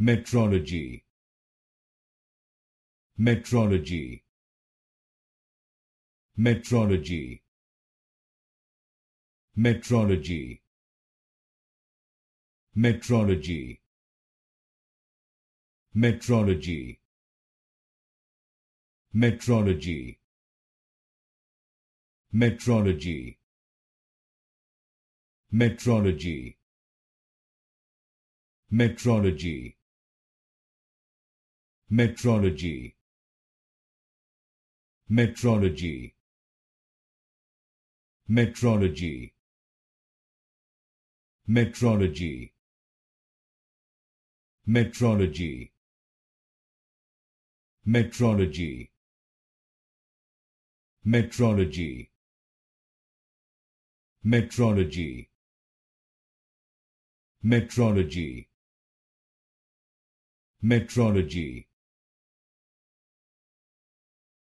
metrology metrology metrology metrology metrology metrology metrology metrology metrology metrology metrology metrology metrology metrology metrology metrology metrology metrology metrology metrology